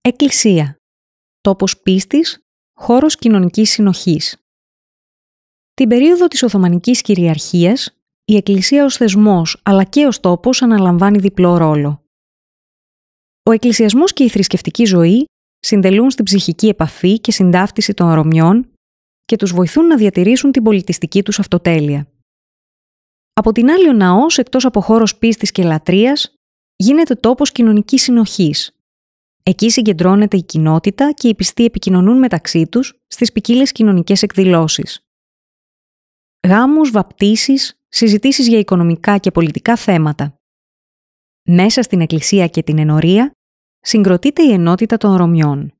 Εκκλησία. Τόπος πίστης, χώρος κοινωνικής συνοχής. Την περίοδο της Οθωμανικής κυριαρχίας, η Εκκλησία ως θεσμός αλλά και ως τόπος αναλαμβάνει διπλό ρόλο. Ο εκκλησιασμός και η θρησκευτική ζωή συντελούν στην ψυχική επαφή και συντάφτιση των Ρωμιών και τους βοηθούν να διατηρήσουν την πολιτιστική τους αυτοτέλεια. Από την άλλη ο ναός, εκτός από χώρος πίστης και λατρείας, γίνεται τόπος κοινωνικής συνοχής, Εκεί συγκεντρώνεται η κοινότητα και οι πιστοί επικοινωνούν μεταξύ τους στις ποικίλες κοινωνικές εκδηλώσεις. Γάμους, βαπτίσεις, συζητήσεις για οικονομικά και πολιτικά θέματα. Μέσα στην Εκκλησία και την Ενορία συγκροτείται η ενότητα των Ρωμιών.